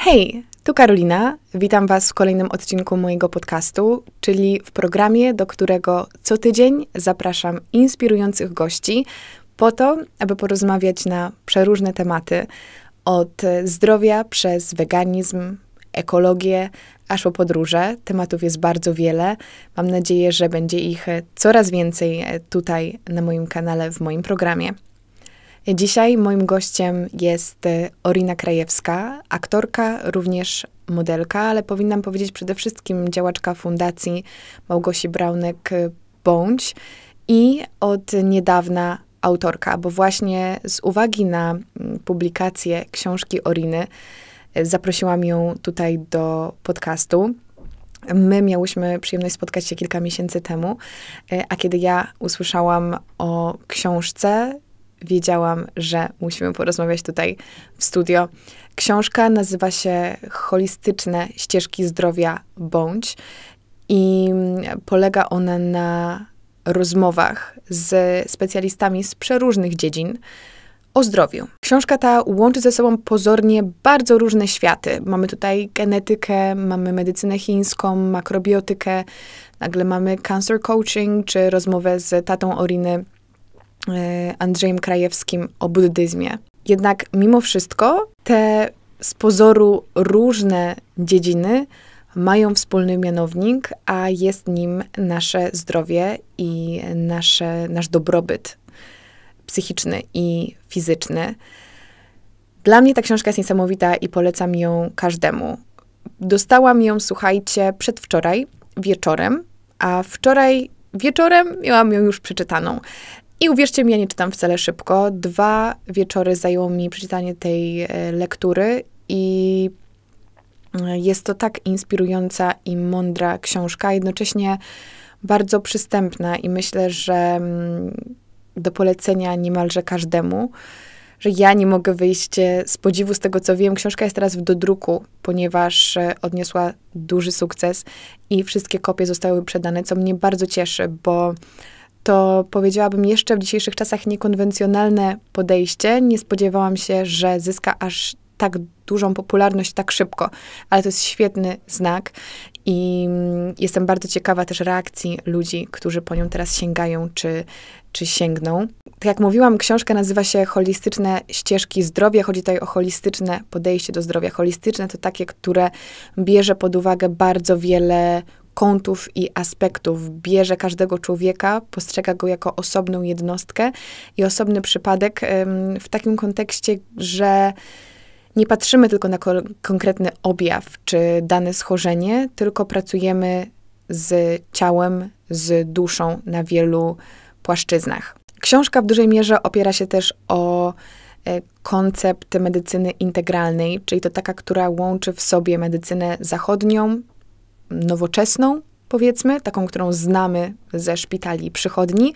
Hej, tu Karolina. Witam Was w kolejnym odcinku mojego podcastu, czyli w programie, do którego co tydzień zapraszam inspirujących gości po to, aby porozmawiać na przeróżne tematy od zdrowia przez weganizm, ekologię, aż po podróże. Tematów jest bardzo wiele. Mam nadzieję, że będzie ich coraz więcej tutaj na moim kanale, w moim programie. Dzisiaj moim gościem jest y, Orina Krajewska, aktorka, również modelka, ale powinnam powiedzieć przede wszystkim działaczka Fundacji Małgosi Braunek-Bądź y, i od niedawna autorka, bo właśnie z uwagi na mm, publikację książki Oriny y, zaprosiłam ją tutaj do podcastu. My miałyśmy przyjemność spotkać się kilka miesięcy temu, a kiedy ja usłyszałam o książce, wiedziałam, że musimy porozmawiać tutaj w studio. Książka nazywa się Holistyczne ścieżki zdrowia bądź i polega ona na rozmowach z specjalistami z przeróżnych dziedzin o zdrowiu. Książka ta łączy ze sobą pozornie bardzo różne światy. Mamy tutaj genetykę, mamy medycynę chińską, makrobiotykę, nagle mamy cancer coaching czy rozmowę z tatą Oriny Y, Andrzejem Krajewskim o buddyzmie. Jednak mimo wszystko te z pozoru różne dziedziny mają wspólny mianownik, a jest nim nasze zdrowie i nasze, nasz dobrobyt psychiczny i fizyczny. Dla mnie ta książka jest niesamowita i polecam ją każdemu. Dostałam ją, słuchajcie, przedwczoraj wieczorem, a wczoraj wieczorem miałam ją już przeczytaną. I uwierzcie mi, ja nie czytam wcale szybko. Dwa wieczory zajęło mi przeczytanie tej e, lektury i e, jest to tak inspirująca i mądra książka, jednocześnie bardzo przystępna i myślę, że mm, do polecenia niemalże każdemu, że ja nie mogę wyjść e, z podziwu z tego, co wiem. Książka jest teraz w dodruku, ponieważ odniosła duży sukces i wszystkie kopie zostały przedane, co mnie bardzo cieszy, bo to powiedziałabym jeszcze w dzisiejszych czasach niekonwencjonalne podejście. Nie spodziewałam się, że zyska aż tak dużą popularność tak szybko, ale to jest świetny znak i mm, jestem bardzo ciekawa też reakcji ludzi, którzy po nią teraz sięgają czy, czy sięgną. Tak jak mówiłam, książka nazywa się Holistyczne ścieżki zdrowia. Chodzi tutaj o holistyczne podejście do zdrowia. Holistyczne to takie, które bierze pod uwagę bardzo wiele kątów i aspektów, bierze każdego człowieka, postrzega go jako osobną jednostkę i osobny przypadek w takim kontekście, że nie patrzymy tylko na konkretny objaw czy dane schorzenie, tylko pracujemy z ciałem, z duszą na wielu płaszczyznach. Książka w dużej mierze opiera się też o e, koncept medycyny integralnej, czyli to taka, która łączy w sobie medycynę zachodnią, nowoczesną, powiedzmy, taką, którą znamy ze szpitali przychodni,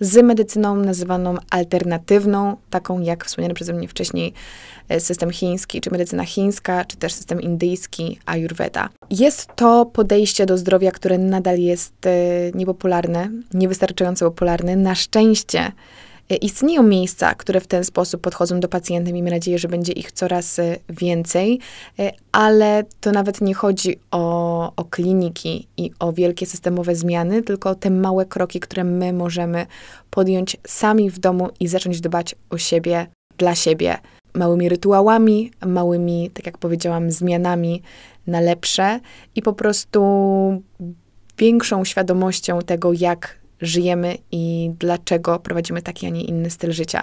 z medycyną nazywaną alternatywną, taką jak wspomniany przeze mnie wcześniej e, system chiński, czy medycyna chińska, czy też system indyjski, ayurveda. Jest to podejście do zdrowia, które nadal jest e, niepopularne, niewystarczająco popularne. Na szczęście Istnieją miejsca, które w ten sposób podchodzą do pacjenta. Miejmy nadzieję, że będzie ich coraz y, więcej, y, ale to nawet nie chodzi o, o kliniki i o wielkie systemowe zmiany, tylko o te małe kroki, które my możemy podjąć sami w domu i zacząć dbać o siebie dla siebie. Małymi rytuałami, małymi, tak jak powiedziałam, zmianami na lepsze i po prostu większą świadomością tego, jak żyjemy i dlaczego prowadzimy taki, a nie inny styl życia.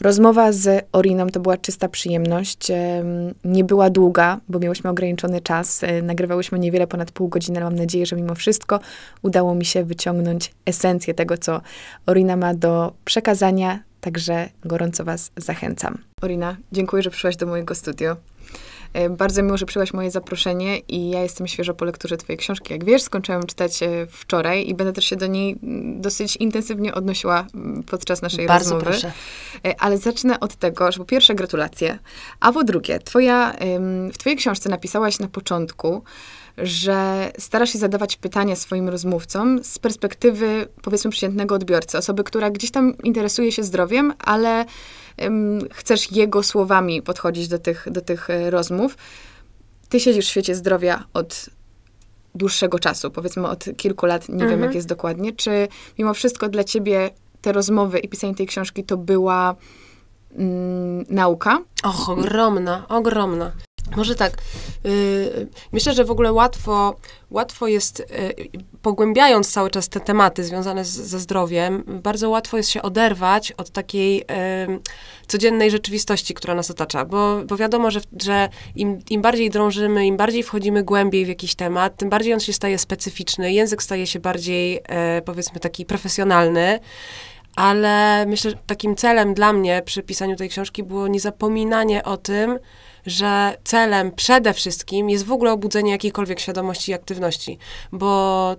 Rozmowa z Oriną to była czysta przyjemność. Nie była długa, bo miałyśmy ograniczony czas. E, nagrywałyśmy niewiele ponad pół godziny, ale mam nadzieję, że mimo wszystko udało mi się wyciągnąć esencję tego, co Orina ma do przekazania. Także gorąco Was zachęcam. Orina, dziękuję, że przyszłaś do mojego studio. E, bardzo miło, że przyjęłaś moje zaproszenie i ja jestem świeżo po lekturze twojej książki. Jak wiesz, skończyłam czytać e, wczoraj i będę też się do niej dosyć intensywnie odnosiła podczas naszej Bardzo rozmowy. Proszę. E, ale zacznę od tego, że po pierwsze gratulacje, a po drugie, twoja, w twojej książce napisałaś na początku, że starasz się zadawać pytania swoim rozmówcom z perspektywy, powiedzmy, przeciętnego odbiorcy, osoby, która gdzieś tam interesuje się zdrowiem, ale chcesz jego słowami podchodzić do tych, do tych e, rozmów. Ty siedzisz w świecie zdrowia od dłuższego czasu, powiedzmy od kilku lat, nie mhm. wiem jak mhm. jest dokładnie. Czy mimo wszystko dla ciebie te rozmowy i pisanie tej książki to była mm, nauka? Och, ogromna, ogromna. Może tak. Y, myślę, że w ogóle łatwo, łatwo jest, y, pogłębiając cały czas te tematy związane z, ze zdrowiem, bardzo łatwo jest się oderwać od takiej codziennej rzeczywistości, która nas otacza, bo, bo wiadomo, że, że im, im bardziej drążymy, im bardziej wchodzimy głębiej w jakiś temat, tym bardziej on się staje specyficzny, język staje się bardziej, e, powiedzmy, taki profesjonalny ale myślę, że takim celem dla mnie przy pisaniu tej książki było niezapominanie o tym, że celem przede wszystkim jest w ogóle obudzenie jakiejkolwiek świadomości i aktywności, bo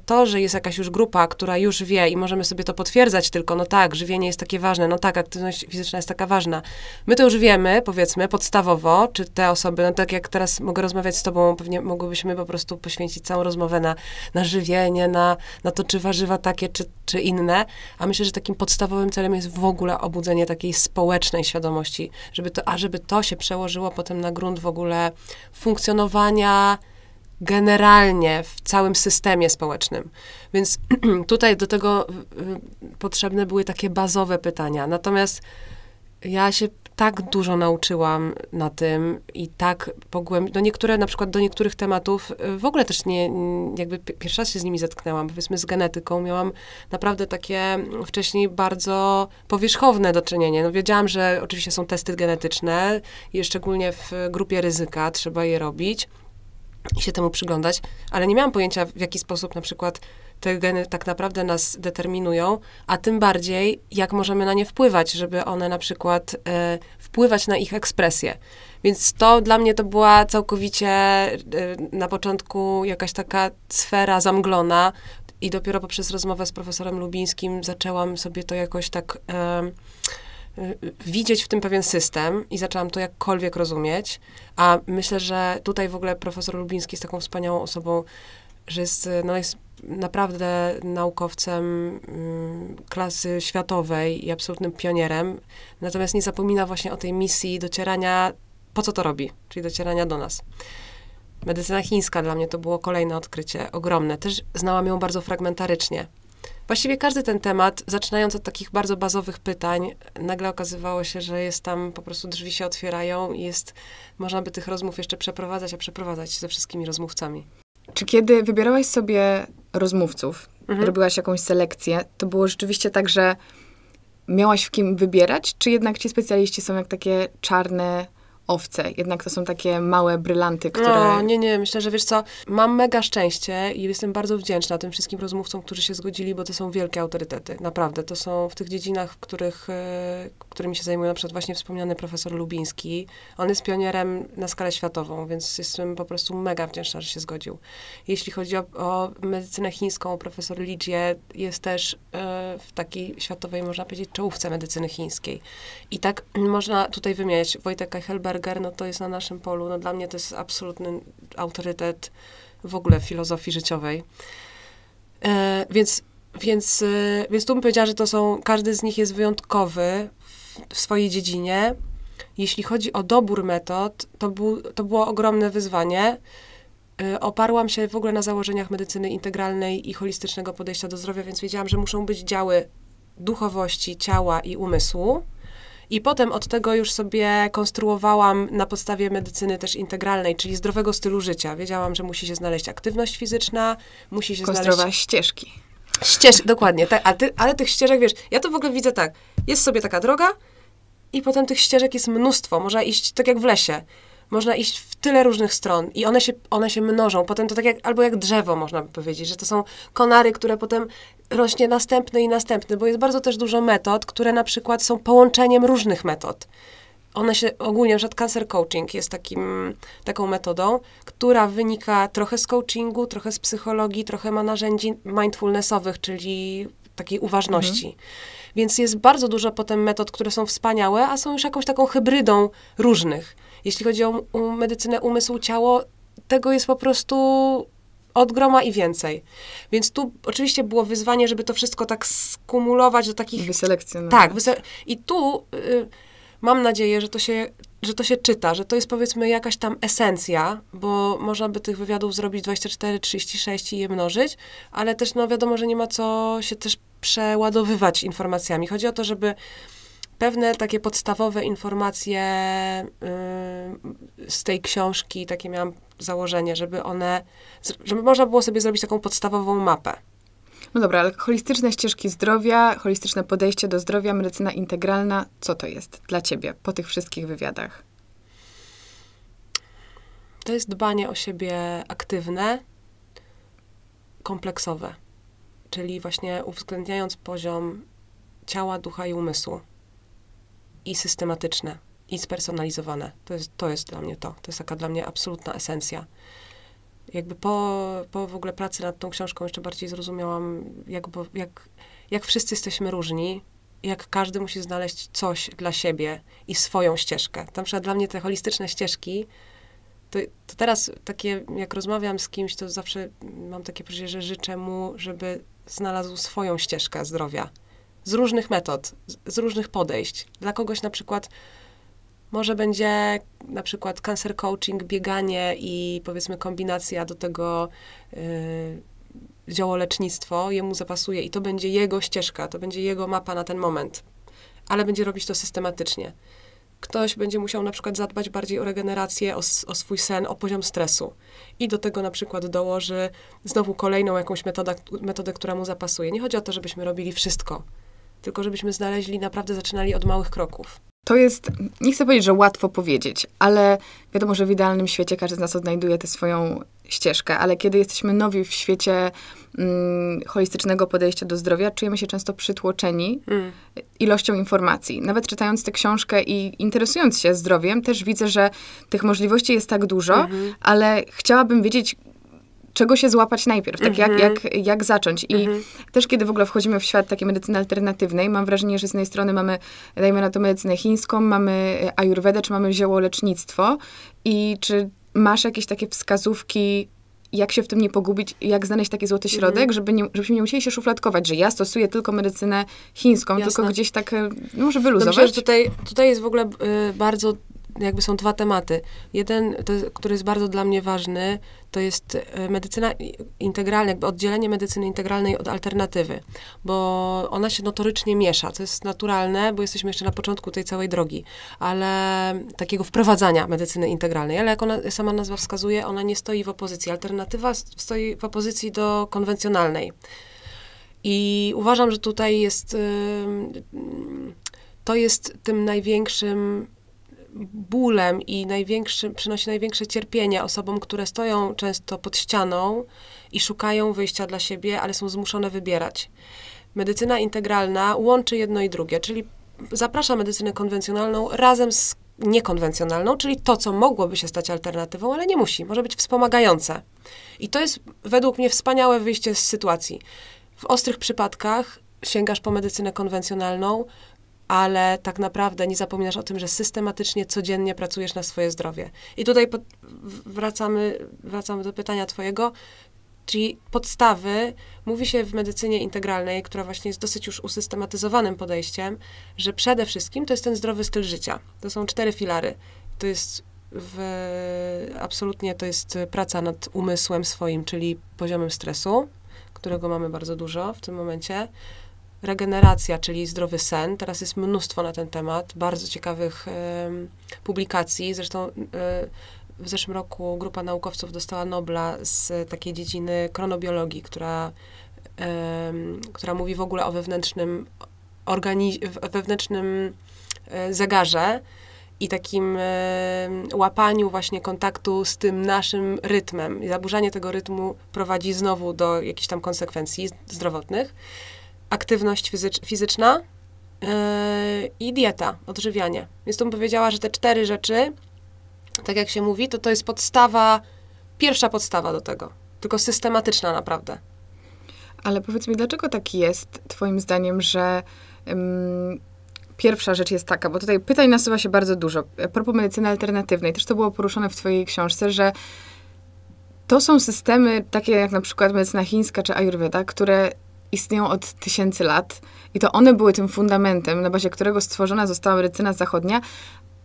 to, że jest jakaś już grupa, która już wie i możemy sobie to potwierdzać tylko, no tak, żywienie jest takie ważne, no tak, aktywność fizyczna jest taka ważna. My to już wiemy, powiedzmy, podstawowo, czy te osoby, no tak jak teraz mogę rozmawiać z tobą, pewnie mogłybyśmy po prostu poświęcić całą rozmowę na, na żywienie, na, na to, czy warzywa takie, czy, czy inne, a myślę, że takim podstawowym celem jest w ogóle obudzenie takiej społecznej świadomości, żeby to, a żeby to się przełożyło potem na na grunt w ogóle funkcjonowania generalnie w całym systemie społecznym. Więc tutaj do tego y, y, potrzebne były takie bazowe pytania. Natomiast ja się tak dużo nauczyłam na tym i tak pogłębiłam, no niektóre, na przykład do niektórych tematów y, w ogóle też nie, jakby pierwszy raz się z nimi zetknęłam, powiedzmy z genetyką, miałam naprawdę takie wcześniej bardzo powierzchowne do czynienia. No wiedziałam, że oczywiście są testy genetyczne, i szczególnie w grupie ryzyka trzeba je robić i się temu przyglądać, ale nie miałam pojęcia w jaki sposób na przykład te geny tak naprawdę nas determinują, a tym bardziej, jak możemy na nie wpływać, żeby one na przykład e, wpływać na ich ekspresję. Więc to dla mnie to była całkowicie e, na początku jakaś taka sfera zamglona i dopiero poprzez rozmowę z profesorem Lubińskim zaczęłam sobie to jakoś tak e, widzieć w tym pewien system i zaczęłam to jakkolwiek rozumieć. A myślę, że tutaj w ogóle profesor Lubiński jest taką wspaniałą osobą, że jest, no, jest naprawdę naukowcem mm, klasy światowej i absolutnym pionierem, natomiast nie zapomina właśnie o tej misji docierania, po co to robi, czyli docierania do nas. Medycyna chińska dla mnie to było kolejne odkrycie, ogromne. Też znałam ją bardzo fragmentarycznie. Właściwie każdy ten temat, zaczynając od takich bardzo bazowych pytań, nagle okazywało się, że jest tam, po prostu drzwi się otwierają i jest, można by tych rozmów jeszcze przeprowadzać, a przeprowadzać ze wszystkimi rozmówcami. Czy kiedy wybierałaś sobie rozmówców, mhm. robiłaś jakąś selekcję, to było rzeczywiście tak, że miałaś w kim wybierać, czy jednak ci specjaliści są jak takie czarne owce. Jednak to są takie małe brylanty, które... No, nie, nie. Myślę, że wiesz co, mam mega szczęście i jestem bardzo wdzięczna tym wszystkim rozmówcom, którzy się zgodzili, bo to są wielkie autorytety. Naprawdę. To są w tych dziedzinach, których, e, którymi się zajmują, na przykład właśnie wspomniany profesor Lubiński. On jest pionierem na skalę światową, więc jestem po prostu mega wdzięczna, że się zgodził. Jeśli chodzi o, o medycynę chińską, profesor Lidzie jest też e, w takiej światowej, można powiedzieć, czołówce medycyny chińskiej. I tak można tutaj wymieniać Wojtek Eichelberg, Heidegger, no to jest na naszym polu. No dla mnie to jest absolutny autorytet w ogóle w filozofii życiowej. E, więc, więc, e, więc tu bym powiedziała, że to są, każdy z nich jest wyjątkowy w, swojej dziedzinie. Jeśli chodzi o dobór metod, to, bu, to było ogromne wyzwanie. E, oparłam się w ogóle na założeniach medycyny integralnej i holistycznego podejścia do zdrowia, więc wiedziałam, że muszą być działy duchowości, ciała i umysłu i potem od tego już sobie konstruowałam na podstawie medycyny też integralnej, czyli zdrowego stylu życia. Wiedziałam, że musi się znaleźć aktywność fizyczna, musi się Konstruować znaleźć... ścieżki. ścieżki dokładnie. Tak, a ty, ale tych ścieżek, wiesz, ja to w ogóle widzę tak, jest sobie taka droga i potem tych ścieżek jest mnóstwo. Można iść tak jak w lesie można iść w tyle różnych stron i one się, one się mnożą. Potem to tak jak, albo jak drzewo, można by powiedzieć, że to są konary, które potem rośnie następny i następny, bo jest bardzo też dużo metod, które na przykład są połączeniem różnych metod. One się ogólnie, na cancer coaching jest takim, taką metodą, która wynika trochę z coachingu, trochę z psychologii, trochę ma narzędzi mindfulnessowych, czyli takiej uważności. Mhm. Więc jest bardzo dużo potem metod, które są wspaniałe, a są już jakąś taką hybrydą różnych. Jeśli chodzi o, medycynę umysłu, ciało, tego jest po prostu od groma i więcej. Więc tu oczywiście było wyzwanie, żeby to wszystko tak skumulować do takich... Wyselekcjonować. Tak. I tu y, mam nadzieję, że to, się, że to się czyta, że to jest powiedzmy jakaś tam esencja, bo można by tych wywiadów zrobić 24, 36 i je mnożyć, ale też no wiadomo, że nie ma co się też przeładowywać informacjami. Chodzi o to, żeby pewne takie podstawowe informacje y, z tej książki, takie miałam założenie, żeby one, żeby można było sobie zrobić taką podstawową mapę. No dobra, ale holistyczne ścieżki zdrowia, holistyczne podejście do zdrowia, medycyna integralna, co to jest dla ciebie po tych wszystkich wywiadach? To jest dbanie o siebie aktywne, kompleksowe, czyli właśnie uwzględniając poziom ciała, ducha i umysłu i systematyczne, i spersonalizowane. To jest, to jest dla mnie to. To jest taka dla mnie absolutna esencja. Jakby po, po w ogóle pracy nad tą książką jeszcze bardziej zrozumiałam, jak, bo, jak, jak wszyscy jesteśmy różni, jak każdy musi znaleźć coś dla siebie i swoją ścieżkę. Tam przykład dla mnie te holistyczne ścieżki, to, to, teraz takie, jak rozmawiam z kimś, to zawsze mam takie poczucie, że życzę mu, żeby znalazł swoją ścieżkę zdrowia z różnych metod, z różnych podejść. Dla kogoś na przykład może będzie na przykład cancer coaching, bieganie i powiedzmy kombinacja do tego yy, ziołolecznictwo, jemu zapasuje i to będzie jego ścieżka, to będzie jego mapa na ten moment, ale będzie robić to systematycznie. Ktoś będzie musiał na przykład zadbać bardziej o regenerację, o, o swój sen, o poziom stresu. I do tego na przykład dołoży znowu kolejną jakąś metodę, metodę, która mu zapasuje. Nie chodzi o to, żebyśmy robili wszystko, tylko żebyśmy znaleźli, naprawdę zaczynali od małych kroków. To jest, nie chcę powiedzieć, że łatwo powiedzieć, ale wiadomo, że w idealnym świecie każdy z nas odnajduje tę swoją ścieżkę, ale kiedy jesteśmy nowi w świecie mm, holistycznego podejścia do zdrowia, czujemy się często przytłoczeni mm. ilością informacji. Nawet czytając tę książkę i interesując się zdrowiem, też widzę, że tych możliwości jest tak dużo, mm -hmm. ale chciałabym wiedzieć, czego się złapać najpierw, tak mm -hmm. jak, mhm. jak, jak zacząć. I mm -hmm. też kiedy w ogóle wchodzimy w świat takiej medycyny alternatywnej, mam wrażenie, że z jednej strony mamy, dajmy na to medycynę chińską, mamy e, ayurvedę, czy mamy lecznictwo i czy masz jakieś takie wskazówki, jak się w tym nie pogubić, jak znaleźć taki złoty mhm. środek, mm -hmm. żeby nie, żebyśmy nie musieli się szufladkować, że ja stosuję tylko medycynę chińską, Jasne. tylko gdzieś tak, e, może wyluzować. Dobrze, no tutaj, tutaj jest w ogóle y, bardzo jakby są dwa tematy. Jeden, to, który jest bardzo dla mnie ważny, to jest e, medycyna integralna, jakby oddzielenie medycyny integralnej od alternatywy, bo ona się notorycznie miesza, co jest naturalne, bo jesteśmy jeszcze na początku tej całej drogi, ale takiego wprowadzania medycyny integralnej, ale jak ona sama nazwa wskazuje, ona nie stoi w opozycji. Alternatywa stoi w opozycji do konwencjonalnej. I uważam, że tutaj jest, to jest tym największym bólem i największym, przynosi największe cierpienie osobom, które stoją często pod ścianą i szukają wyjścia dla siebie, ale są zmuszone wybierać. Medycyna integralna łączy jedno i drugie, czyli zaprasza medycynę konwencjonalną razem z niekonwencjonalną, czyli to, co mogłoby się stać alternatywą, ale nie musi, może być wspomagające. I to jest według mnie wspaniałe wyjście z sytuacji. W ostrych przypadkach sięgasz po medycynę konwencjonalną, ale tak naprawdę nie zapominasz o tym, że systematycznie, codziennie pracujesz na swoje zdrowie. I tutaj wracamy, wracamy do pytania Twojego. Czyli podstawy, mówi się w medycynie integralnej, która właśnie jest dosyć już usystematyzowanym podejściem, że przede wszystkim to jest ten zdrowy styl życia. To są cztery filary. To jest w, absolutnie to jest praca nad umysłem swoim, czyli poziomem stresu, którego mamy bardzo dużo w tym momencie regeneracja, czyli zdrowy sen. Teraz jest mnóstwo na ten temat, bardzo ciekawych y, publikacji. Zresztą y, w zeszłym roku grupa naukowców dostała Nobla z takiej dziedziny kronobiologii, która, y, która mówi w ogóle o wewnętrznym, organi- wewnętrznym e, zegarze i takim e, łapaniu właśnie kontaktu z tym naszym rytmem. Zaburzanie tego rytmu prowadzi znowu do jakichś tam konsekwencji zdrowotnych aktywność fizycz fizyczna yy, i dieta, odżywianie. Więc tu bym powiedziała, że te cztery rzeczy, tak jak się mówi, to to jest podstawa, pierwsza podstawa do tego. Tylko systematyczna naprawdę. Ale powiedz mi, dlaczego tak jest, twoim zdaniem, że... Ym pierwsza rzecz jest taka, bo tutaj pytań nasuwa się bardzo dużo. Propos medycyny alternatywnej, też to było poruszone w twojej książce, że to są systemy takie jak na przykład medycyna chińska czy ayurveda, które istnieją od tysięcy lat i to one były tym fundamentem, na bazie którego stworzona została rycyna zachodnia,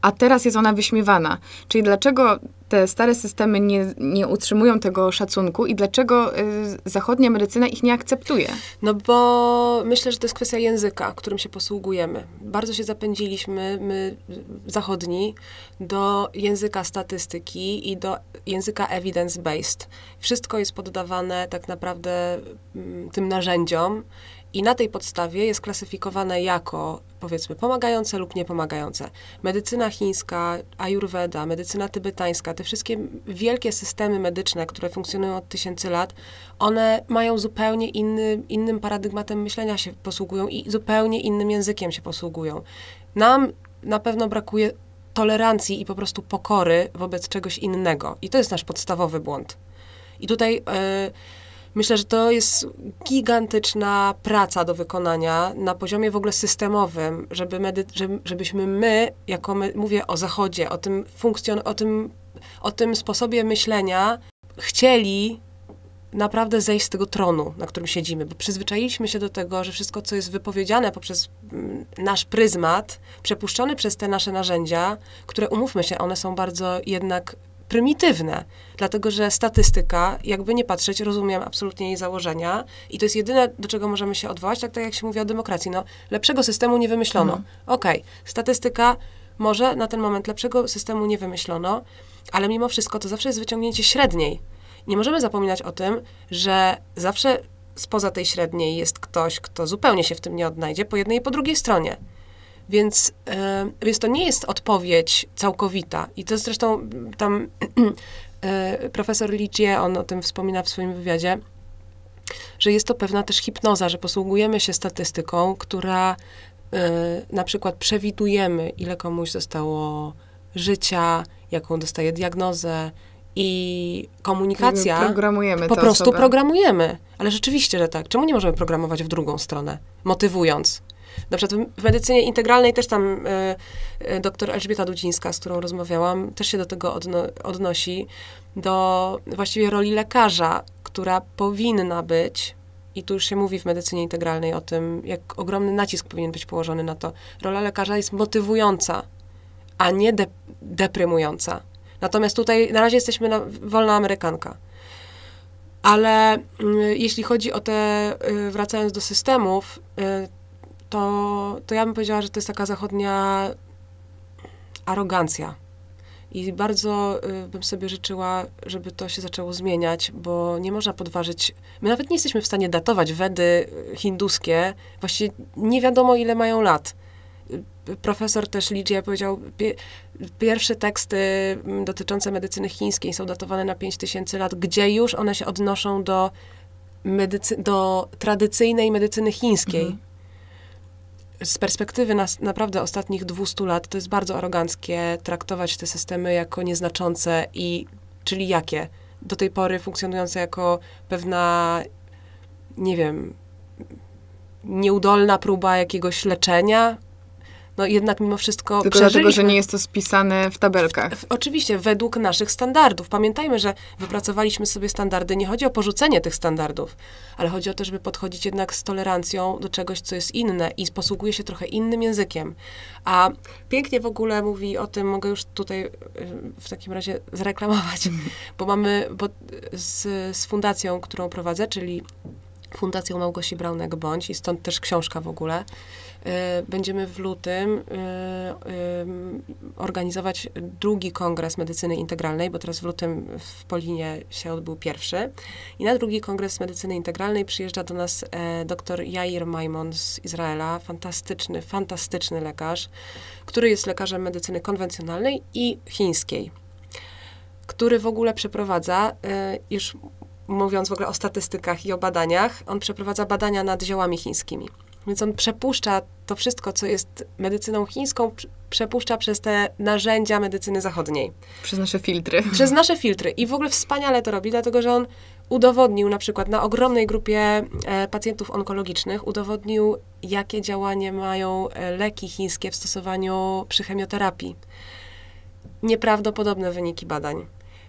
a teraz jest ona wyśmiewana. Czyli dlaczego te stare systemy nie, nie utrzymują tego szacunku i dlaczego y, zachodnia medycyna ich nie akceptuje? No bo myślę, że to jest kwestia języka, którym się posługujemy. Bardzo się zapędziliśmy, my zachodni, do języka statystyki i do języka evidence-based. Wszystko jest poddawane tak naprawdę m, mm, tym narzędziom i na tej podstawie jest klasyfikowane jako powiedzmy pomagające lub niepomagające. Medycyna chińska, ayurveda, medycyna tybetańska, te wszystkie wielkie systemy medyczne, które funkcjonują od tysięcy lat, one mają zupełnie inny, innym paradygmatem myślenia się posługują i zupełnie innym językiem się posługują. Nam na pewno brakuje tolerancji i po prostu pokory wobec czegoś innego. I to jest nasz podstawowy błąd. I tutaj. Yy, Myślę, że to jest gigantyczna praca do wykonania na poziomie w ogóle systemowym, żeby medy- żebyśmy my, jako my, mówię o Zachodzie, o tym, funkcjon- o, tym, o tym sposobie myślenia, chcieli naprawdę zejść z tego tronu, na którym siedzimy, bo przyzwyczailiśmy się do tego, że wszystko, co jest wypowiedziane poprzez mm, nasz pryzmat, przepuszczony przez te nasze narzędzia, które umówmy się, one są bardzo jednak prymitywne, dlatego że statystyka, jakby nie patrzeć, rozumiem absolutnie jej założenia i to jest jedyne, do czego możemy się odwołać, tak, tak jak się mówi o demokracji. No, lepszego systemu nie wymyślono. Mhm. Okej, okay. statystyka może na ten moment lepszego systemu nie wymyślono, ale mimo wszystko to zawsze jest wyciągnięcie średniej. Nie możemy zapominać o tym, że zawsze spoza tej średniej jest ktoś, kto zupełnie się w tym nie odnajdzie po jednej i po drugiej stronie. Więc, e, więc to nie jest odpowiedź całkowita. I to zresztą tam e, profesor Lidzie on o tym wspomina w swoim wywiadzie, że jest to pewna też hipnoza, że posługujemy się statystyką, która e, na przykład przewidujemy, ile komuś zostało życia, jaką dostaje diagnozę i komunikacja. Programujemy po prostu osobę. programujemy. Ale rzeczywiście, że tak. Czemu nie możemy programować w drugą stronę, motywując? na przykład w medycynie integralnej też tam y, doktor Elżbieta Dudzińska, z którą rozmawiałam, też się do tego odno odnosi, do właściwie roli lekarza, która powinna być, i tu już się mówi w medycynie integralnej o tym, jak ogromny nacisk powinien być położony na to. Rola lekarza jest motywująca, a nie de deprymująca. Natomiast tutaj na razie jesteśmy na, wolna Amerykanka. Ale y, jeśli chodzi o te, y, wracając do systemów, y, to, to ja bym powiedziała, że to jest taka zachodnia arogancja. I bardzo y, bym sobie życzyła, żeby to się zaczęło zmieniać, bo nie można podważyć. My nawet nie jesteśmy w stanie datować Wedy y, hinduskie. Właściwie nie wiadomo, ile mają lat. Y, y, profesor też Lidzia powiedział, pie, pierwsze teksty mm, dotyczące medycyny chińskiej są datowane na 5000 lat, gdzie już one się odnoszą do, medycy- do tradycyjnej medycyny chińskiej. Mhm z perspektywy nas, naprawdę ostatnich 200 lat to jest bardzo aroganckie traktować te systemy jako nieznaczące i czyli jakie? Do tej pory funkcjonujące jako pewna, nie wiem, nieudolna próba jakiegoś leczenia, no jednak mimo wszystko Tylko dlatego, że nie jest to spisane w tabelkach. W, w, oczywiście, według naszych standardów. Pamiętajmy, że wypracowaliśmy sobie standardy. Nie chodzi o porzucenie tych standardów, ale chodzi o to, żeby podchodzić jednak z tolerancją do czegoś, co jest inne i posługuje się trochę innym językiem. A pięknie w ogóle mówi o tym, mogę już tutaj y, w takim razie zreklamować, bo mamy bo z, z fundacją, którą prowadzę, czyli Fundacją Małgosi Braunek-Bądź i stąd też książka w ogóle. E, będziemy w lutym e, e, organizować drugi kongres medycyny integralnej, bo teraz w lutym w Polinie się odbył pierwszy. I na drugi kongres medycyny integralnej przyjeżdża do nas dr Jair Maimon z Izraela, fantastyczny, fantastyczny lekarz, który jest lekarzem medycyny konwencjonalnej i chińskiej, który w ogóle przeprowadza już mówiąc w ogóle o statystykach i o badaniach, on przeprowadza badania nad ziołami chińskimi. Więc on przepuszcza to wszystko, co jest medycyną chińską, przepuszcza przez te narzędzia medycyny zachodniej. Przez nasze filtry. Przez nasze filtry. I w ogóle wspaniale to robi, dlatego że on udowodnił na przykład na ogromnej grupie e, pacjentów onkologicznych, udowodnił, jakie działanie mają e, leki chińskie w stosowaniu przy chemioterapii. Nieprawdopodobne wyniki badań.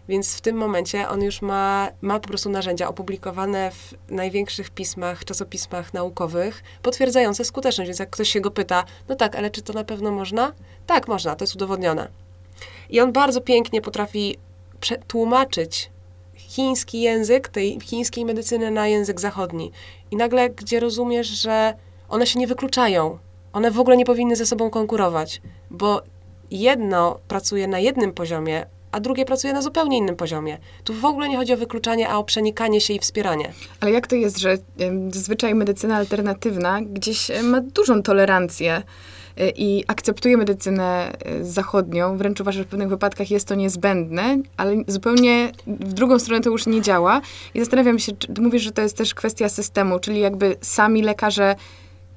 Więc w tym momencie on już ma, ma po prostu narzędzia opublikowane w największych pismach, czasopismach naukowych, potwierdzające skuteczność. Więc jak ktoś się go pyta, no tak, ale czy to na pewno można? Tak, można, to jest udowodnione. I on bardzo pięknie potrafi przetłumaczyć chiński język, tej chińskiej medycyny na język zachodni. I nagle, gdzie rozumiesz, że one się nie wykluczają, one w ogóle nie powinny ze sobą konkurować, bo jedno pracuje na jednym poziomie a drugie pracuje na zupełnie innym poziomie. Tu w ogóle nie chodzi o wykluczanie, a o przenikanie się i wspieranie. Ale jak to jest, że zwyczaj medycyna alternatywna gdzieś e, ma dużą tolerancję? E, i akceptuje medycynę e, zachodnią, wręcz uważa, że w pewnych wypadkach jest to niezbędne, ale zupełnie w drugą stronę to już nie działa. I zastanawiam się, czy, mówisz, że to jest też kwestia systemu, czyli jakby sami lekarze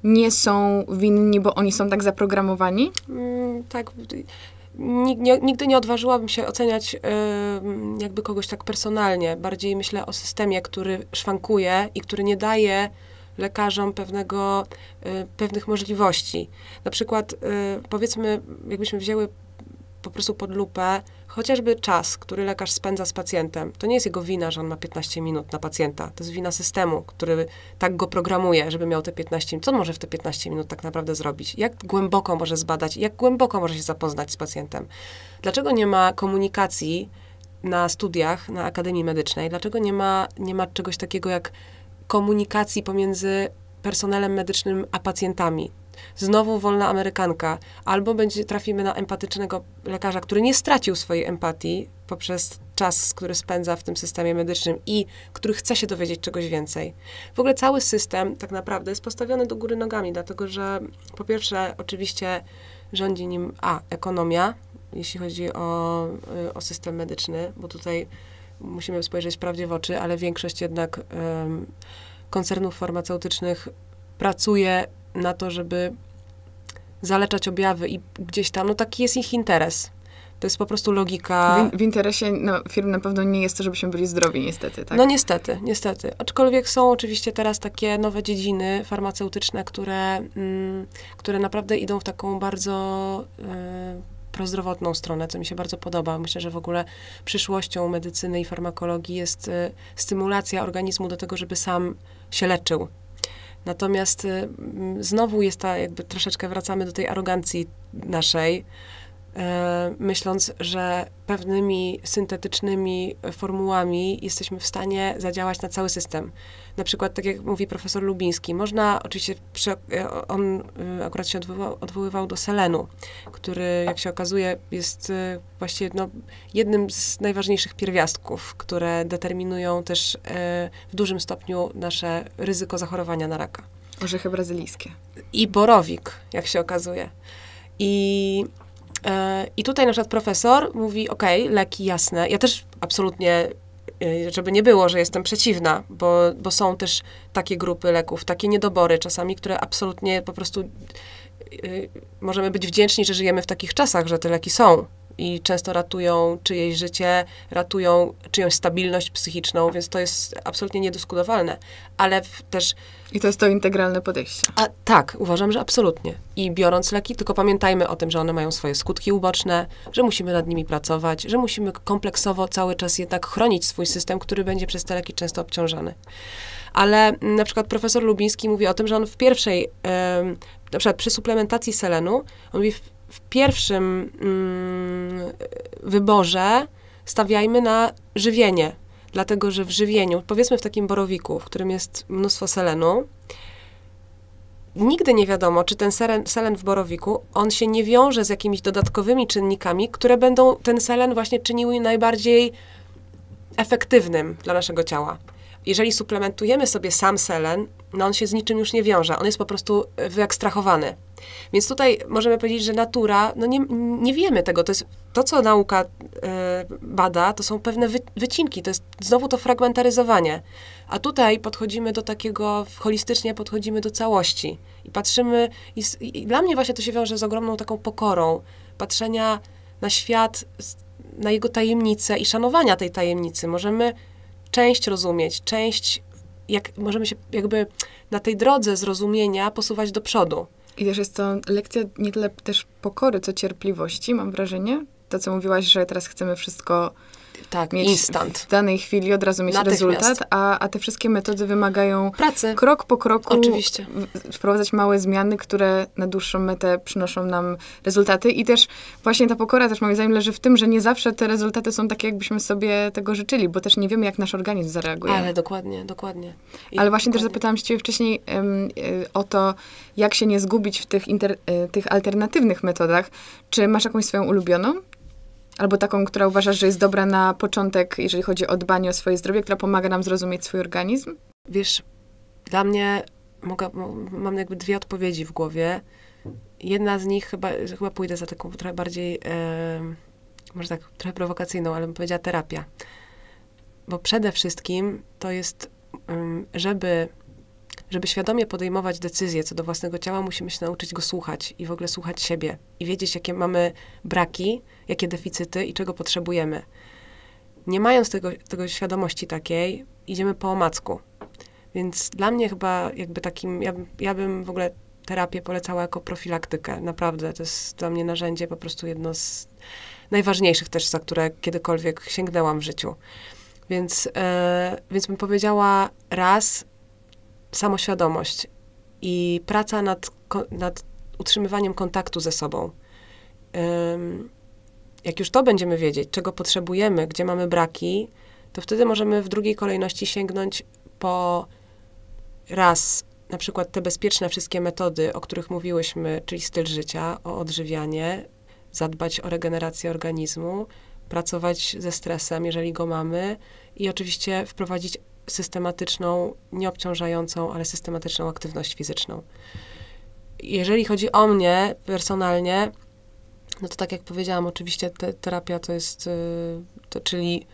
nie są winni, bo oni są tak zaprogramowani? Mm, tak nigdy nie odważyłabym się oceniać y, jakby kogoś tak personalnie. Bardziej myślę o systemie, który szwankuje i który nie daje lekarzom pewnego, y, pewnych możliwości. Na przykład y, powiedzmy, jakbyśmy wzięły po prostu pod lupę chociażby czas, który lekarz spędza z pacjentem. To nie jest jego wina, że on ma 15 minut na pacjenta. To jest wina systemu, który tak go programuje, żeby miał te 15 minut. Co on może w te 15 minut tak naprawdę zrobić? Jak głęboko może zbadać? Jak głęboko może się zapoznać z pacjentem? Dlaczego nie ma komunikacji na studiach, na Akademii Medycznej? Dlaczego nie ma, nie ma czegoś takiego jak komunikacji pomiędzy personelem medycznym a pacjentami? znowu wolna Amerykanka, albo będzie, trafimy na empatycznego lekarza, który nie stracił swojej empatii poprzez czas, który spędza w tym systemie medycznym i który chce się dowiedzieć czegoś więcej. W ogóle cały system tak naprawdę jest postawiony do góry nogami, dlatego że po pierwsze, oczywiście rządzi nim A, ekonomia, jeśli chodzi o, y, o system medyczny, bo tutaj musimy spojrzeć prawdzie w oczy, ale większość jednak um, koncernów farmaceutycznych pracuje na to, żeby zaleczać objawy i gdzieś tam, no taki jest ich interes. To jest po prostu logika. W, w interesie no, firm na pewno nie jest to, żebyśmy byli zdrowi, niestety, tak? No niestety, niestety. Aczkolwiek są oczywiście teraz takie nowe dziedziny farmaceutyczne, które, mm, które naprawdę idą w taką bardzo y, prozdrowotną stronę, co mi się bardzo podoba. Myślę, że w ogóle przyszłością medycyny i farmakologii jest y, stymulacja organizmu do tego, żeby sam się leczył, Natomiast y, znowu jest ta, jakby troszeczkę wracamy do tej arogancji naszej, E, myśląc, że pewnymi syntetycznymi formułami jesteśmy w stanie zadziałać na cały system. Na przykład, tak jak mówi profesor Lubiński, można oczywiście, e, on e, akurat się odwoływał, odwoływał do selenu, który, jak się okazuje, jest właściwie no, jednym z najważniejszych pierwiastków, które determinują też w dużym stopniu nasze ryzyko zachorowania na raka. Orzechy brazylijskie. I borowik, jak się okazuje. I E, I tutaj na przykład profesor mówi, ok, leki jasne. Ja też absolutnie, e, żeby nie było, że jestem przeciwna, bo, bo są też takie grupy leków, takie niedobory czasami, które absolutnie po prostu e, możemy być wdzięczni, że żyjemy w takich czasach, że te leki są i często ratują czyjeś życie, ratują czyjąś stabilność psychiczną, więc to jest absolutnie niedyskutowalne. Ale też. I to jest to integralne podejście. A, tak, uważam, że absolutnie. I biorąc leki, tylko pamiętajmy o tym, że one mają swoje skutki uboczne, że musimy nad nimi pracować, że musimy kompleksowo cały czas jednak chronić swój system, który będzie przez te leki często obciążany. Ale mm, na przykład profesor Lubiński mówi o tym, że on w pierwszej, yy, na przykład przy suplementacji selenu, on mówi, w pierwszym mm, wyborze stawiajmy na żywienie, dlatego że w żywieniu, powiedzmy w takim borowiku, w którym jest mnóstwo selenu, nigdy nie wiadomo, czy ten selen, selen w borowiku, on się nie wiąże z jakimiś dodatkowymi czynnikami, które będą ten selen właśnie czyniły najbardziej efektywnym dla naszego ciała. Jeżeli suplementujemy sobie sam selen, no on się z niczym już nie wiąże, on jest po prostu wyekstrahowany. Więc tutaj możemy powiedzieć, że natura, no nie, nie wiemy tego. To, jest, to co nauka y, bada, to są pewne wy, wycinki, to jest znowu to fragmentaryzowanie. A tutaj podchodzimy do takiego, holistycznie podchodzimy do całości i patrzymy, i, i dla mnie właśnie to się wiąże z ogromną taką pokorą patrzenia na świat, na jego tajemnicę i szanowania tej tajemnicy. Możemy część rozumieć, część, jak możemy się jakby na tej drodze zrozumienia posuwać do przodu. I też jest to lekcja nie tyle też pokory, co cierpliwości, mam wrażenie. To, co mówiłaś, że teraz chcemy wszystko tak, mieć instant. w danej chwili od razu mieć rezultat, a, a te wszystkie metody wymagają pracy. Krok po kroku Oczywiście. wprowadzać małe zmiany, które na dłuższą metę przynoszą nam rezultaty i też właśnie ta pokora też moim zdaniem leży w tym, że nie zawsze te rezultaty są takie, jakbyśmy sobie tego życzyli, bo też nie wiemy, jak nasz organizm zareaguje. Ale dokładnie, dokładnie. I Ale właśnie dokładnie. też zapytałam się ciebie wcześniej um, o to, jak się nie zgubić w tych, y, tych alternatywnych metodach. Czy masz jakąś swoją ulubioną? albo taką, która uważasz, że jest dobra na początek, jeżeli chodzi o dbanie o swoje zdrowie, która pomaga nam zrozumieć swój organizm? Wiesz, dla mnie mogę, mam jakby dwie odpowiedzi w głowie. Jedna z nich chyba, chyba pójdę za taką trochę bardziej, może tak trochę prowokacyjną, ale bym powiedziała terapia. Bo przede wszystkim to jest, żeby żeby świadomie podejmować decyzje co do własnego ciała, musimy się nauczyć go słuchać i w ogóle słuchać siebie i wiedzieć, jakie mamy braki, jakie deficyty i czego potrzebujemy. Nie mając tego, tego świadomości takiej, idziemy po omacku. Więc dla mnie chyba jakby takim, ja, ja bym w ogóle terapię polecała jako profilaktykę. Naprawdę, to jest dla mnie narzędzie po prostu jedno z najważniejszych też, za które kiedykolwiek sięgnęłam w życiu. Więc, yy, więc bym powiedziała raz, samoświadomość i praca nad, nad utrzymywaniem kontaktu ze sobą. Jak już to będziemy wiedzieć, czego potrzebujemy, gdzie mamy braki, to wtedy możemy w drugiej kolejności sięgnąć po raz na przykład te bezpieczne wszystkie metody, o których mówiłyśmy, czyli styl życia, o odżywianie, zadbać o regenerację organizmu, pracować ze stresem, jeżeli go mamy, i oczywiście wprowadzić systematyczną, nieobciążającą, ale systematyczną aktywność fizyczną. Jeżeli chodzi o mnie personalnie, no to tak jak powiedziałam, oczywiście te, terapia to jest, y, to, czyli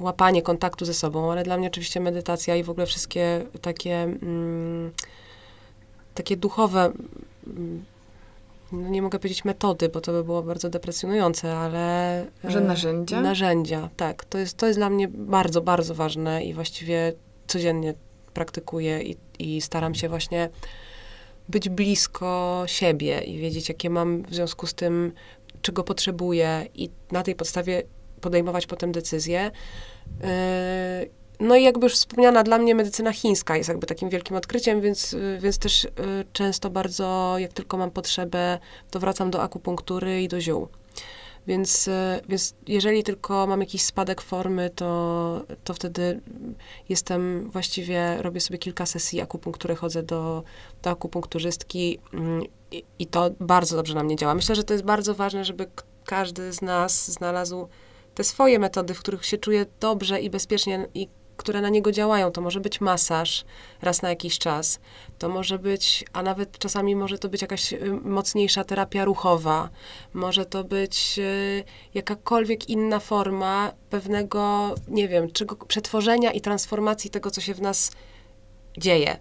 łapanie kontaktu ze sobą, ale dla mnie oczywiście medytacja i w ogóle wszystkie takie, mm, takie duchowe mm, no nie mogę powiedzieć metody, bo to by było bardzo depresjonujące, ale... E, Że narzędzia? Narzędzia, tak. To jest, to jest dla mnie bardzo, bardzo ważne i właściwie codziennie praktykuję i, i staram się właśnie być blisko siebie i wiedzieć, jakie mam w związku z tym, czego potrzebuję i na tej podstawie podejmować potem decyzje. E, no i jakby już wspomniana dla mnie medycyna chińska jest jakby takim wielkim odkryciem, więc, y, więc też y, często bardzo, jak tylko mam potrzebę, to wracam do akupunktury i do ziół. Więc, y, więc jeżeli tylko mam jakiś spadek formy, to, to wtedy jestem właściwie, robię sobie kilka sesji akupunktury, chodzę do, do akupunkturzystki mm, i to bardzo dobrze na mnie działa. Myślę, że to jest bardzo ważne, żeby każdy z nas znalazł te swoje metody, w których się czuje dobrze i bezpiecznie i które na niego działają. To może być masaż raz na jakiś czas, to może być, a nawet czasami może to być jakaś y, mocniejsza terapia ruchowa, może to być y, jakakolwiek inna forma pewnego, nie wiem, czego, przetworzenia i transformacji tego, co się w nas dzieje.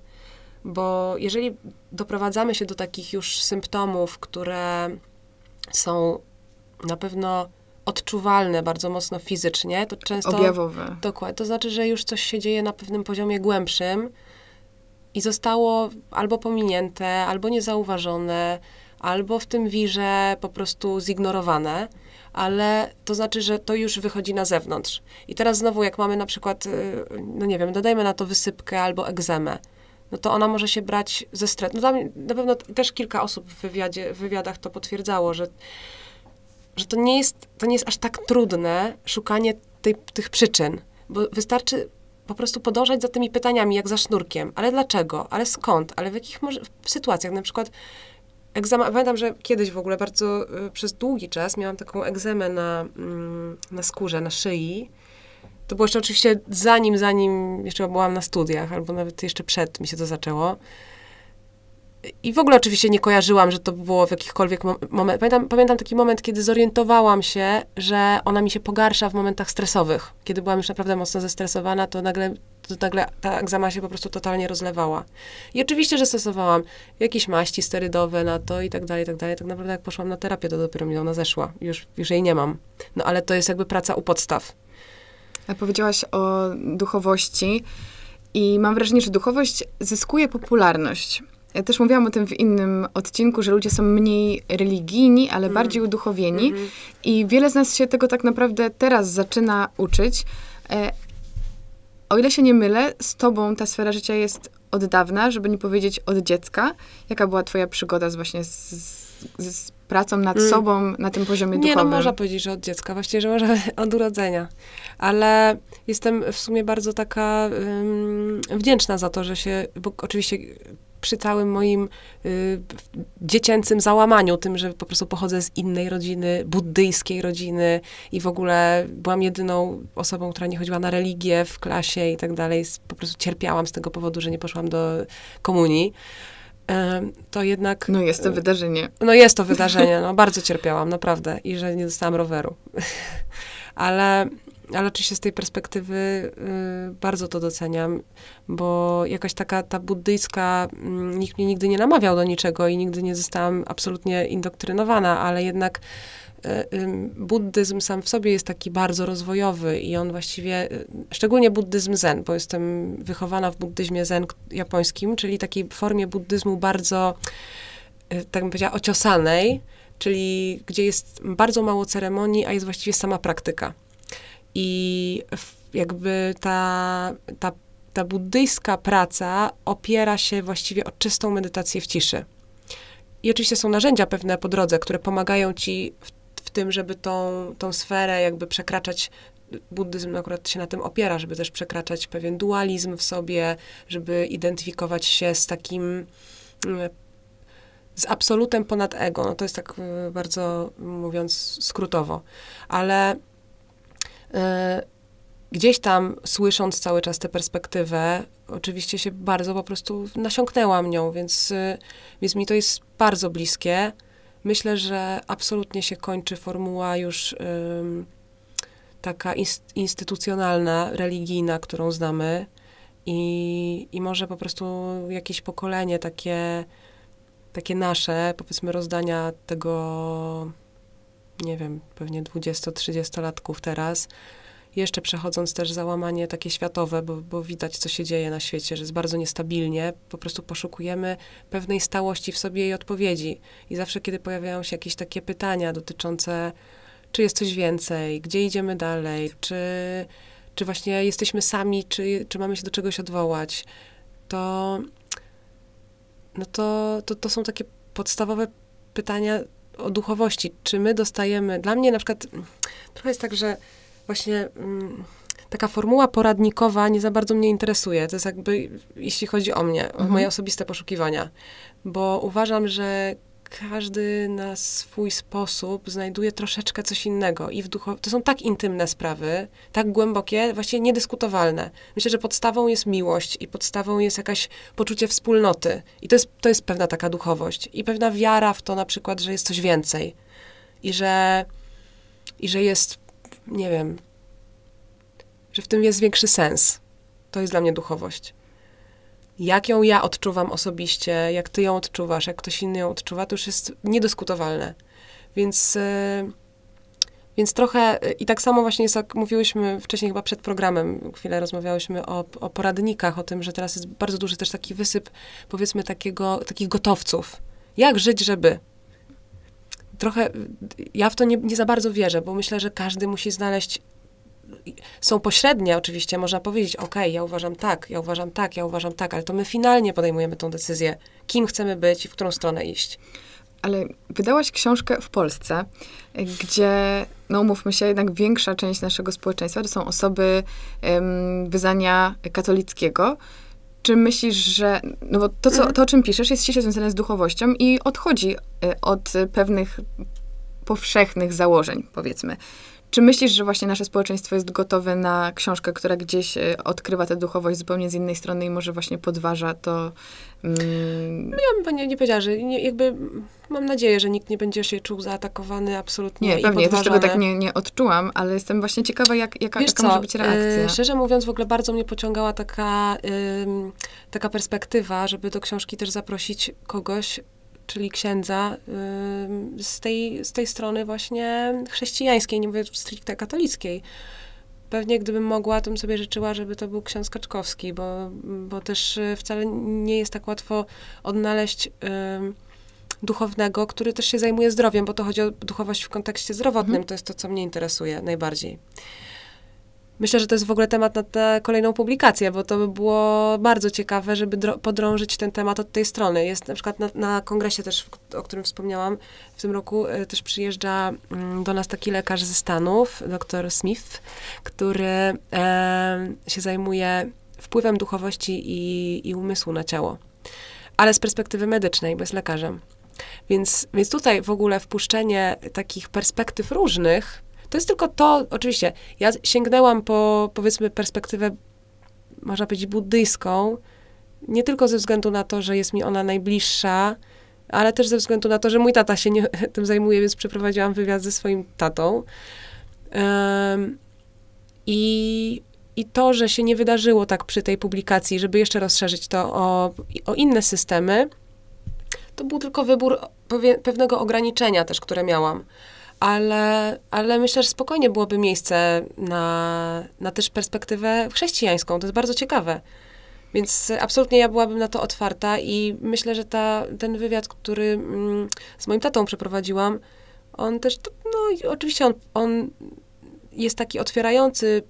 Bo jeżeli doprowadzamy się do takich już symptomów, które są na pewno odczuwalne bardzo mocno fizycznie, to często... Objawowe. Dokładnie. To znaczy, że już coś się dzieje na pewnym poziomie głębszym i zostało albo pominięte, albo niezauważone, albo w tym wirze po prostu zignorowane, ale to znaczy, że to już wychodzi na zewnątrz. I teraz znowu, jak mamy na przykład, y, no nie wiem, dodajmy na to wysypkę albo egzemę, no to ona może się brać ze stresu. No na pewno też kilka osób w, wywiadzie, w wywiadach to potwierdzało, że że to nie jest, to nie jest aż tak trudne szukanie tej, tych przyczyn, bo wystarczy po prostu podążać za tymi pytaniami, jak za sznurkiem. Ale dlaczego? Ale skąd? Ale w jakich może, w sytuacjach? Na przykład egzama, pamiętam, że kiedyś w ogóle bardzo y, przez długi czas miałam taką egzemę na, mm, na skórze, na szyi. To było jeszcze oczywiście zanim, zanim jeszcze byłam na studiach, albo nawet jeszcze przed mi się to zaczęło. I w ogóle oczywiście nie kojarzyłam, że to było w jakichkolwiek momentach. Pamiętam, pamiętam taki moment, kiedy zorientowałam się, że ona mi się pogarsza w momentach stresowych. Kiedy byłam już naprawdę mocno zestresowana, to nagle, to nagle ta egzama się po prostu totalnie rozlewała. I oczywiście, że stosowałam jakieś maści sterydowe na to i tak dalej, i tak dalej. Tak naprawdę jak poszłam na terapię, to dopiero mi ona zeszła. Już, już jej nie mam. No ale to jest jakby praca u podstaw. A powiedziałaś o duchowości i mam wrażenie, że duchowość zyskuje popularność. Też mówiłam o tym w innym odcinku, że ludzie są mniej religijni, ale mm. bardziej uduchowieni mm -hmm. i wiele z nas się tego tak naprawdę teraz zaczyna uczyć. E, o ile się nie mylę, z tobą ta sfera życia jest od dawna, żeby nie powiedzieć od dziecka. Jaka była twoja przygoda z właśnie z, z, z pracą nad mm. sobą na tym poziomie nie, no, duchowym? Nie, no można powiedzieć, że od dziecka, właściwie, że może od urodzenia. Ale jestem w sumie bardzo taka um, wdzięczna za to, że się, bo oczywiście przy całym moim y, dziecięcym załamaniu, tym, że po prostu pochodzę z innej rodziny, buddyjskiej rodziny i w ogóle byłam jedyną osobą, która nie chodziła na religię w klasie i tak dalej, po prostu cierpiałam z tego powodu, że nie poszłam do komunii to jednak... No jest to wydarzenie. No jest to wydarzenie, no bardzo cierpiałam, naprawdę. I że nie dostałam roweru. Ale ale oczywiście z tej perspektywy y, bardzo to doceniam, bo jakaś taka ta buddyjska, mm, nikt mnie nigdy nie namawiał do niczego i nigdy nie zostałam absolutnie indoktrynowana, ale jednak y, buddyzm sam w sobie jest taki bardzo rozwojowy i on właściwie, y, szczególnie buddyzm zen, bo jestem wychowana w buddyzmie zen japońskim, czyli takiej formie buddyzmu bardzo, y, tak bym powiedziała, ociosanej, czyli gdzie jest bardzo mało ceremonii, a jest właściwie sama praktyka. I jakby ta, ta, ta buddyjska praca opiera się właściwie o czystą medytację w ciszy. I oczywiście są narzędzia pewne po drodze, które pomagają ci w, w tym, żeby tą, tą sferę jakby przekraczać buddyzm akurat się na tym opiera, żeby też przekraczać pewien dualizm w sobie, żeby identyfikować się z takim mm, z absolutem ponad ego. No to jest tak y, bardzo mówiąc skrótowo, ale E, gdzieś tam słysząc cały czas tę perspektywę, oczywiście się bardzo po prostu nasiąknęłam nią, więc, e, więc mi to jest bardzo bliskie. Myślę, że absolutnie się kończy formuła już um, taka instytucjonalna, religijna, którą znamy. I, I może po prostu jakieś pokolenie takie, takie nasze, powiedzmy, rozdania tego nie wiem, pewnie 20-30-latków teraz, jeszcze przechodząc też załamanie takie światowe, bo, bo, widać, co się dzieje na świecie, że jest bardzo niestabilnie, po prostu poszukujemy pewnej stałości w sobie i odpowiedzi. I zawsze, kiedy pojawiają się jakieś takie pytania dotyczące, czy jest coś więcej, gdzie idziemy dalej, czy, czy właśnie jesteśmy sami, czy, czy mamy się do czegoś odwołać, to, no to, to, to są takie podstawowe pytania, o duchowości. Czy my dostajemy, dla mnie na przykład trochę jest tak, że właśnie mm, taka formuła poradnikowa nie za bardzo mnie interesuje. To jest jakby, jeśli chodzi o mnie, mhm. o moje osobiste poszukiwania, bo uważam, że każdy na swój sposób znajduje troszeczkę coś innego i w duchu to są tak intymne sprawy, tak głębokie, właściwie niedyskutowalne. Myślę, że podstawą jest miłość i podstawą jest jakaś poczucie wspólnoty. I to jest, to jest pewna taka duchowość i pewna wiara w to na przykład, że jest coś więcej i że, i że jest, nie wiem, że w tym jest większy sens. To jest dla mnie duchowość jak ją ja odczuwam osobiście, jak ty ją odczuwasz, jak ktoś inny ją odczuwa, to już jest niedyskutowalne. Więc, e, więc trochę e, i tak samo właśnie jest, jak mówiłyśmy wcześniej chyba przed programem, chwilę rozmawiałyśmy o, o poradnikach, o tym, że teraz jest bardzo duży też taki wysyp, powiedzmy, takiego, takich gotowców. Jak żyć, żeby? Trochę ja w to nie, nie za bardzo wierzę, bo myślę, że każdy musi znaleźć są pośrednie, oczywiście, można powiedzieć, ok, ja uważam tak, ja uważam tak, ja uważam tak, ale to my finalnie podejmujemy tą decyzję, kim chcemy być i w którą stronę iść. Ale wydałaś książkę w Polsce, gdzie, no mówmy się, jednak większa część naszego społeczeństwa to są osoby um, wyznania katolickiego. Czy myślisz, że. No bo to, co, mhm. to, o czym piszesz, jest ściśle związane z duchowością i odchodzi e, od pewnych powszechnych założeń, powiedzmy. Czy myślisz, że właśnie nasze społeczeństwo jest gotowe na książkę, która gdzieś e, odkrywa tę duchowość zupełnie z innej strony i może właśnie podważa to? Mm... No ja bym nie, nie powiedziała, że nie, jakby mam nadzieję, że nikt nie będzie się czuł zaatakowany absolutnie. Nie, pewnie, ja też tego tak nie, nie odczułam, ale jestem właśnie ciekawa, jak, jaka, Wiesz jaka co? może być y, reakcja. Yy, szczerze mówiąc, w ogóle bardzo mnie pociągała taka, yy, taka perspektywa, żeby do książki też zaprosić kogoś, czyli księdza, z tej, z tej strony właśnie chrześcijańskiej, nie mówię stricte katolickiej. Pewnie gdybym mogła, to bym sobie życzyła, żeby to był ksiądz Kaczkowski, bo, bo też y, wcale nie jest tak łatwo odnaleźć duchownego, który też się zajmuje zdrowiem, bo to chodzi o duchowość w kontekście zdrowotnym. Mhm. To jest to, co mnie interesuje najbardziej. Myślę, że to jest w ogóle temat na tę kolejną publikację, bo to by było bardzo ciekawe, żeby podrążyć ten temat od tej strony. Jest na przykład na, na kongresie też, o którym wspomniałam, w tym roku y, też przyjeżdża y, do nas taki lekarz ze Stanów, dr Smith, który y, się zajmuje wpływem duchowości i, i umysłu na ciało, ale z perspektywy medycznej, bez lekarzem. Więc, więc tutaj w ogóle wpuszczenie takich perspektyw różnych to jest tylko to, oczywiście, ja sięgnęłam po, powiedzmy, perspektywę, można powiedzieć, buddyjską, nie tylko ze względu na to, że jest mi ona najbliższa, ale też ze względu na to, że mój tata się nie, tym zajmuje, więc przeprowadziłam wywiad ze swoim tatą. Um, I i to, że się nie wydarzyło tak przy tej publikacji, żeby jeszcze rozszerzyć to o, o inne systemy, to był tylko wybór pewnego ograniczenia też, które miałam ale, ale myślę, że spokojnie byłoby miejsce na, na też perspektywę chrześcijańską. To jest bardzo ciekawe. Więc absolutnie ja byłabym na to otwarta i myślę, że ta, ten wywiad, który mm, z moim tatą przeprowadziłam, on też, no oczywiście on, on jest taki otwierający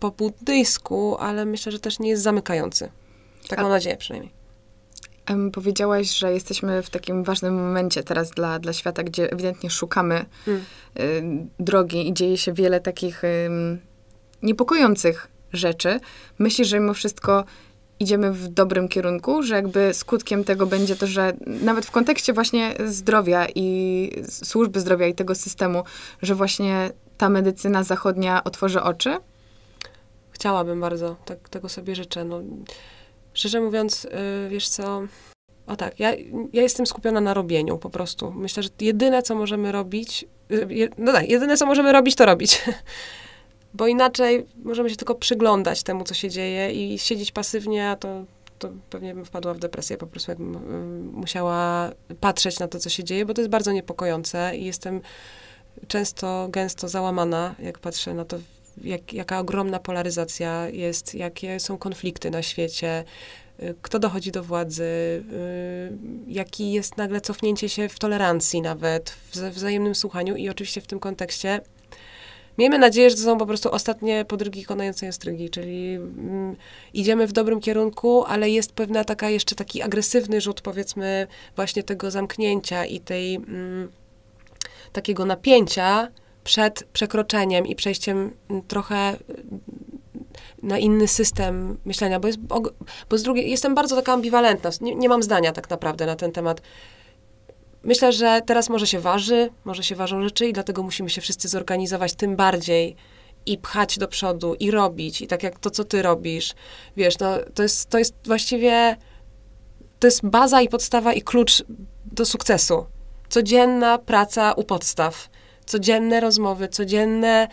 po buddyjsku, ale myślę, że też nie jest zamykający. Tak mam nadzieję przynajmniej. Powiedziałaś, że jesteśmy w takim ważnym momencie teraz dla, dla świata, gdzie ewidentnie szukamy mm. drogi i dzieje się wiele takich niepokojących rzeczy. Myślisz, że mimo wszystko idziemy w dobrym kierunku, że jakby skutkiem tego będzie to, że nawet w kontekście właśnie zdrowia i służby zdrowia i tego systemu, że właśnie ta medycyna zachodnia otworzy oczy? Chciałabym bardzo, tak, tego sobie życzę. No Szczerze mówiąc, y, wiesz co, o tak, ja, ja jestem skupiona na robieniu po prostu. Myślę, że jedyne, co możemy robić, y, no tak, jedyne, co możemy robić, to robić. Bo inaczej możemy się tylko przyglądać temu, co się dzieje i siedzieć pasywnie, a to, to pewnie bym wpadła w depresję po prostu, jakbym y, musiała patrzeć na to, co się dzieje, bo to jest bardzo niepokojące i jestem często, gęsto załamana, jak patrzę na to, jak, jaka ogromna polaryzacja jest, jakie są konflikty na świecie, y, kto dochodzi do władzy, y, jaki jest nagle cofnięcie się w tolerancji nawet, w wzajemnym słuchaniu i oczywiście w tym kontekście Miejmy nadzieję, że to są po prostu ostatnie podrygi konającej ostrygi, czyli mm, idziemy w dobrym kierunku, ale jest pewna taka jeszcze taki agresywny rzut, powiedzmy, właśnie tego zamknięcia i tej mm, takiego napięcia, przed przekroczeniem i przejściem trochę mm, na inny system myślenia, bo, jest, bo z drugiej, jestem bardzo taka ambiwalentna, nie, nie mam zdania tak naprawdę na ten temat. Myślę, że teraz może się waży, może się ważą rzeczy i dlatego musimy się wszyscy zorganizować tym bardziej i pchać do przodu i robić. I tak jak to, co ty robisz, wiesz, no, to, jest, to jest właściwie, to jest baza i podstawa i klucz do sukcesu. Codzienna praca u podstaw codzienne rozmowy, codzienne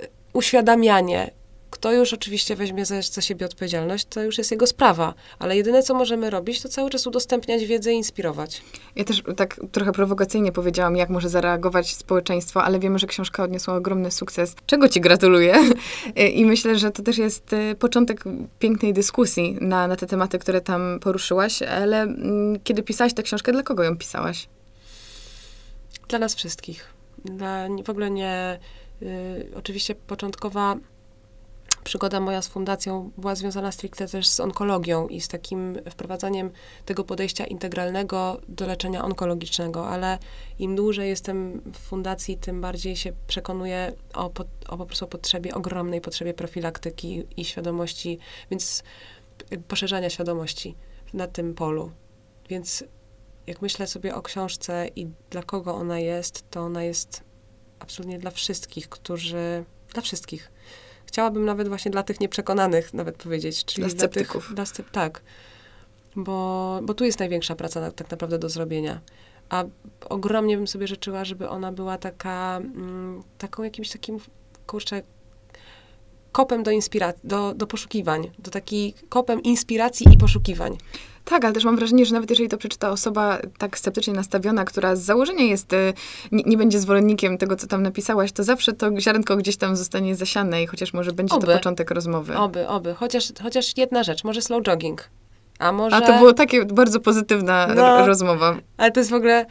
e, uświadamianie. Kto już oczywiście weźmie za, za siebie odpowiedzialność, to już jest jego sprawa, ale jedyne, co możemy robić, to cały czas udostępniać wiedzę i inspirować. Ja też tak trochę prowokacyjnie powiedziałam, jak może zareagować społeczeństwo, ale wiemy, że książka odniosła ogromny sukces, czego Ci gratuluję. I myślę, że to też jest e, początek pięknej dyskusji na, na te tematy, które tam poruszyłaś, ale mm, kiedy pisałaś tę książkę, dla kogo ją pisałaś? Dla nas wszystkich dla, w ogóle nie, y, oczywiście początkowa przygoda moja z fundacją była związana stricte też z onkologią i z takim wprowadzaniem tego podejścia integralnego do leczenia onkologicznego, ale im dłużej jestem w fundacji, tym bardziej się przekonuję o, po, o po prostu potrzebie, ogromnej potrzebie profilaktyki i świadomości, więc y, poszerzania świadomości na tym polu. Więc jak myślę sobie o książce i dla kogo ona jest, to ona jest absolutnie dla wszystkich, którzy. Dla wszystkich. Chciałabym nawet właśnie dla tych nieprzekonanych nawet powiedzieć. Czyli dla sceptyków. Dla, tych, dla tak. Bo, bo tu jest największa praca tak naprawdę do zrobienia. A ogromnie bym sobie życzyła, żeby ona była taka, mm, taką jakimś takim, kurczę, kopem do, inspira- do, do poszukiwań, do taki kopem inspiracji i poszukiwań. Tak, ale też mam wrażenie, że nawet jeżeli to przeczyta osoba tak sceptycznie nastawiona, która z założenia jest, y, nie, nie będzie zwolennikiem tego, co tam napisałaś, to zawsze to ziarnko gdzieś tam zostanie zasiane i chociaż może będzie oby. to początek rozmowy. Oby, oby. Chociaż, chociaż jedna rzecz, może slow jogging. A może... A to było takie bardzo pozytywna no, rozmowa. Ale to jest w ogóle...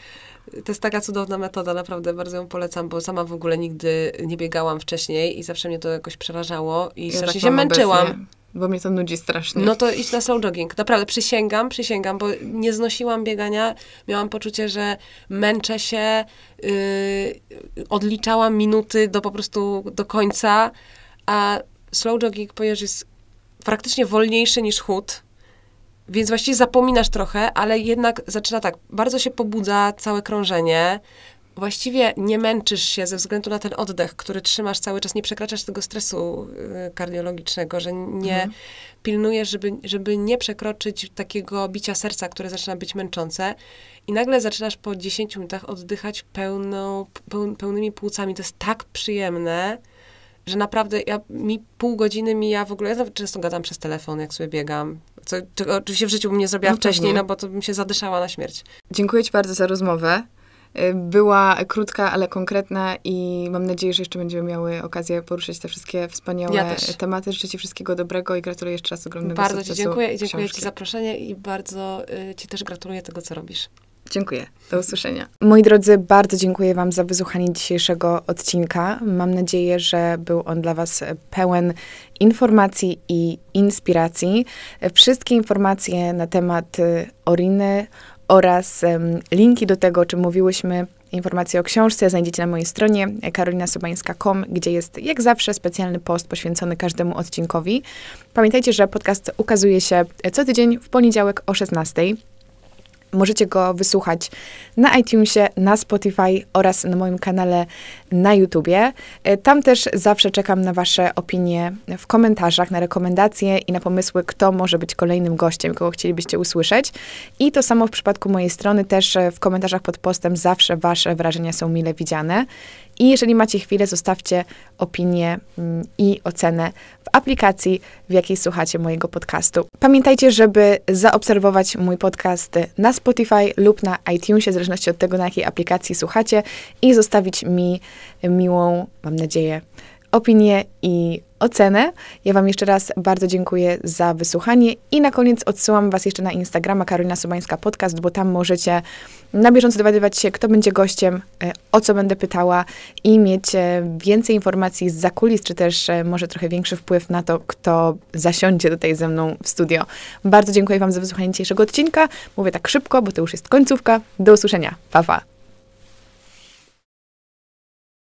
To jest taka cudowna metoda, naprawdę bardzo ją polecam, bo sama w ogóle nigdy nie biegałam wcześniej i zawsze mnie to jakoś przerażało i ja strasznie tak się męczyłam. Obecnie bo mnie to nudzi strasznie. No to idź na slow jogging. Naprawdę, przysięgam, przysięgam, bo nie znosiłam biegania. Miałam poczucie, że męczę się, yy, odliczałam minuty do po prostu do końca, a slow jogging, ponieważ jest praktycznie wolniejszy niż chód, więc właściwie zapominasz trochę, ale jednak zaczyna tak, bardzo się pobudza całe krążenie, właściwie nie męczysz się ze względu na ten oddech, który trzymasz cały czas, nie przekraczasz tego stresu y, kardiologicznego, że nie mhm. pilnujesz, żeby, żeby nie przekroczyć takiego bicia serca, które zaczyna być męczące i nagle zaczynasz po 10 minutach oddychać pełną, pełnymi płucami. To jest tak przyjemne, że naprawdę ja, mi pół godziny mija w ogóle, ja często gadam przez telefon, jak sobie biegam, co, czego oczywiście w życiu bym nie zrobiła no wcześniej, pewnie. no bo to bym się zadyszała na śmierć. Dziękuję Ci bardzo za rozmowę. Y, była krótka, ale konkretna i mam nadzieję, że jeszcze będziemy miały okazję poruszyć te wszystkie wspaniałe ja tematy. Życzę Ci wszystkiego dobrego i gratuluję jeszcze raz ogromnego Bardzo Ci dziękuję i dziękuję Ci za zaproszenie i bardzo y, Ci też gratuluję tego, co robisz. Dziękuję. Do usłyszenia. Moi drodzy, bardzo dziękuję Wam za wysłuchanie dzisiejszego odcinka. Mam nadzieję, że był on dla Was pełen informacji i inspiracji. Wszystkie informacje na temat y, Oriny oraz linki do tego, o czym mówiłyśmy, informacje o książce znajdziecie na mojej stronie karolinasobańska.com, gdzie jest jak zawsze specjalny post poświęcony każdemu odcinkowi. Pamiętajcie, że podcast ukazuje się e, co tydzień w poniedziałek o 16:00. Możecie go wysłuchać na iTunesie, na Spotify oraz na moim kanale na YouTubie. E, tam też zawsze czekam na Wasze opinie w komentarzach, na rekomendacje i na pomysły, kto może być kolejnym gościem, kogo chcielibyście usłyszeć. I to samo w przypadku mojej strony, też e, w komentarzach pod postem zawsze Wasze wrażenia są mile widziane. I jeżeli macie chwilę, zostawcie opinię mm, i ocenę w aplikacji, w jakiej słuchacie mojego podcastu. Pamiętajcie, żeby zaobserwować mój podcast na Spotify lub na iTunesie, w zależności od tego, na jakiej aplikacji słuchacie, i zostawić mi miłą, mam nadzieję, opinię i ocenę. Ja Wam jeszcze raz bardzo dziękuję za wysłuchanie i na koniec odsyłam Was jeszcze na Instagrama Karolina Sobańska Podcast, bo tam możecie na bieżąco dowiadywać się, kto będzie gościem, e, o co będę pytała i mieć e, więcej informacji z zakulis, czy też e, może trochę większy wpływ na to, kto zasiądzie tutaj ze mną w studio. Bardzo dziękuję Wam za wysłuchanie dzisiejszego odcinka. Mówię tak szybko, bo to już jest końcówka. Do usłyszenia. Pa, pa.